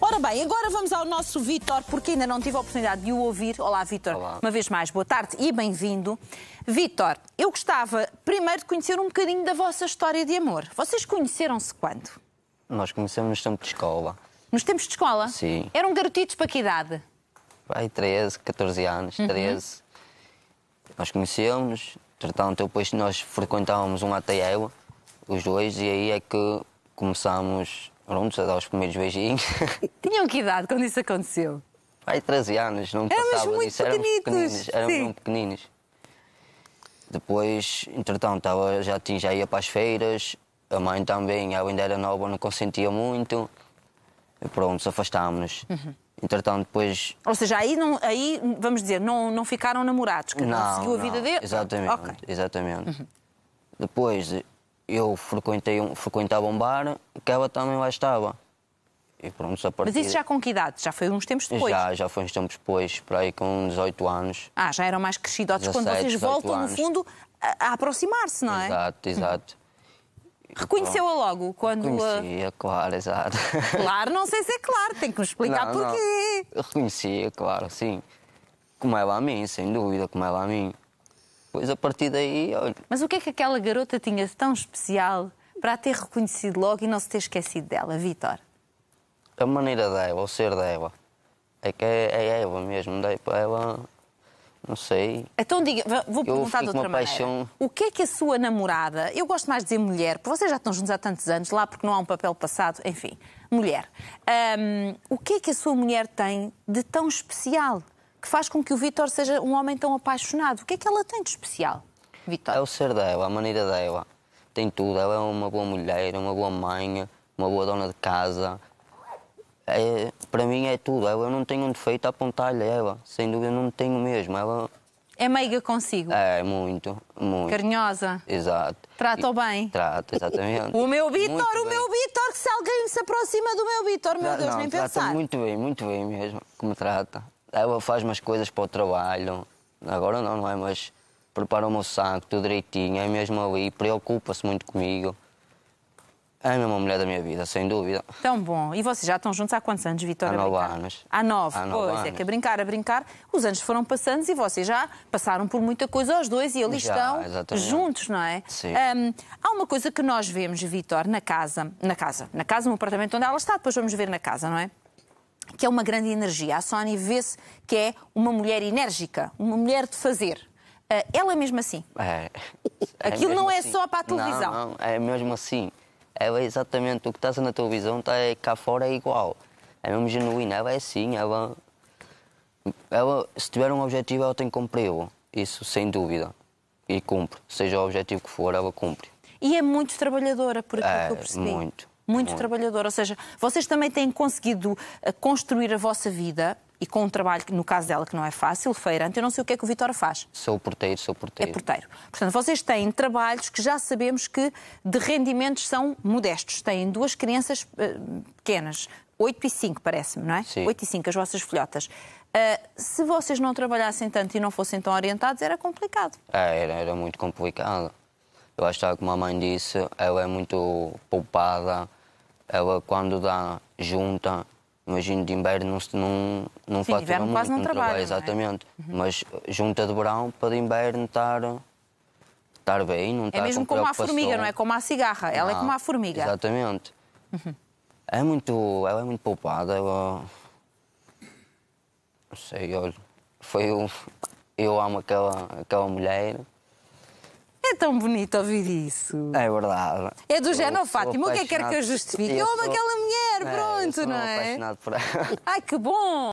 Ora bem, agora vamos ao nosso Vítor, porque ainda não tive a oportunidade de o ouvir. Olá, Vítor, uma vez mais, boa tarde e bem-vindo. Vítor, eu gostava primeiro de conhecer um bocadinho da vossa história de amor. Vocês conheceram-se quando? Nós conhecemos nos tempos de escola. Nos tempos de escola? Sim. Eram garotitos para que idade? Vai, 13, 14 anos, 13. Uhum. Nós conhecemos, entretanto, depois nós frequentávamos um ATL, os dois, e aí é que começámos Pronto, a dar os primeiros beijinhos. Tinham que idade quando isso aconteceu? Pai, 13 anos, não me Éramos passava muito disso. Éramos pequeninos. Éramos muito pequeninos. Depois, entretanto, tava, já, tinha, já ia para as feiras. A mãe também, ela ainda era nova, não consentia muito. E pronto, afastámos-nos. Uhum. Entretanto, depois. Ou seja, aí, não, aí vamos dizer, não, não ficaram namorados, que não, não seguiu a vida dele? Exatamente. Okay. exatamente. Uhum. Depois, eu frequentei um, frequentava um bar que ela também lá estava. E pronto, a partir... Mas isso já com que idade? Já foi uns tempos depois? Já, já foi uns tempos depois, para aí com 18 anos. Ah, já eram mais crescidos quando vocês voltam, anos. no fundo, a, a aproximar-se, não é? Exato, exato. Reconheceu-a logo quando. Reconhecia, a... claro, exato. Claro, não sei se é claro, tem que me explicar não, porquê. Não. Reconhecia, claro, sim. Como ela é a mim, sem dúvida, como ela é a mim. Pois a partir daí, olha. Mas o que é que aquela garota tinha de tão especial para a ter reconhecido logo e não se ter esquecido dela, Vitor? A maneira dela, o ser dela. É que é, é Eva mesmo, daí para ela. Não sei. Então diga, vou perguntar de outra maneira. Paixão... O que é que a sua namorada, eu gosto mais de dizer mulher, porque vocês já estão juntos há tantos anos, lá porque não há um papel passado, enfim, mulher. Um, o que é que a sua mulher tem de tão especial? que faz com que o Vítor seja um homem tão apaixonado. O que é que ela tem de especial, Vítor? É o ser dela, a maneira dela. Tem tudo. Ela é uma boa mulher, uma boa mãe, uma boa dona de casa. É, para mim é tudo. Eu não tenho um defeito a apontar-lhe ela. Sem dúvida, não tenho mesmo. Ela... É meiga consigo. É, muito, muito. Carinhosa. Exato. Trata-o bem. Trata, exatamente. o meu Vitor, o meu Vitor, que se alguém se aproxima do meu Vitor, meu Deus, não, nem trata pensar. Muito bem, muito bem mesmo, como trata ela faz umas coisas para o trabalho, agora não, não é? Mas prepara o meu saco, tudo direitinho, é mesmo ali, preocupa-se muito comigo. É a mesma mulher da minha vida, sem dúvida. Tão bom. E vocês já estão juntos há quantos anos, Vitória? Há nove anos. Há nove, há nove pois. É anos. É que a brincar, a é brincar, os anos foram passando e vocês já passaram por muita coisa os dois e ali já, estão exatamente. juntos, não é? Sim. Um, há uma coisa que nós vemos, Vitor, na casa, na casa, na casa, no apartamento onde ela está, depois vamos ver na casa, não é? que é uma grande energia. A Sónia vê-se que é uma mulher enérgica, uma mulher de fazer. Ah, ela é mesmo assim. É, é Aquilo não é assim. só para a televisão. Não, não, é mesmo assim. Ela é exatamente o que está na televisão, está é cá fora é igual. É mesmo genuína. Ela é assim, ela, ela se tiver um objetivo, ela tem que cumpri-lo. Isso sem dúvida. E cumpre. Seja o objetivo que for, ela cumpre. E é muito trabalhadora, por aquilo é, que eu percebi. Muito muito Bom. trabalhador. Ou seja, vocês também têm conseguido eh, construir a vossa vida e com um trabalho que, no caso dela, que não é fácil, feirante, eu não sei o que é que o Vitor faz. Sou porteiro, sou porteiro. É porteiro. Portanto, vocês têm trabalhos que já sabemos que de rendimentos são modestos. Têm duas crianças eh, pequenas, 8 e 5, parece-me, não é? Sim. 8 e 5, as vossas filhotas. Uh, se vocês não trabalhassem tanto e não fossem tão orientados, era complicado. É, era, era muito complicado. Eu acho que, como a mãe disse, ela é muito poupada ela quando dá junta, imagino de inverno não, não, não Sim, fatura tipo muito, quase não, não trabalha, trabalha exatamente. É? Uhum. Mas junta de verão para de inverno estar, tá- estar tá bem, não estar É tá mesmo com como a formiga, não é como a cigarra, não, ela é como a formiga. Exatamente. Uhum. É muito, ela é muito poupada, ela... Não sei, olha, foi o... Eu amo aquela, aquela mulher, é tão bonito ouvir isso. É verdade. É do eu género, Fátima, o que é que quer que eu justifique? Eu amo aquela mulher, é, pronto, não é? Apaixonado por ela. Ai, que bom!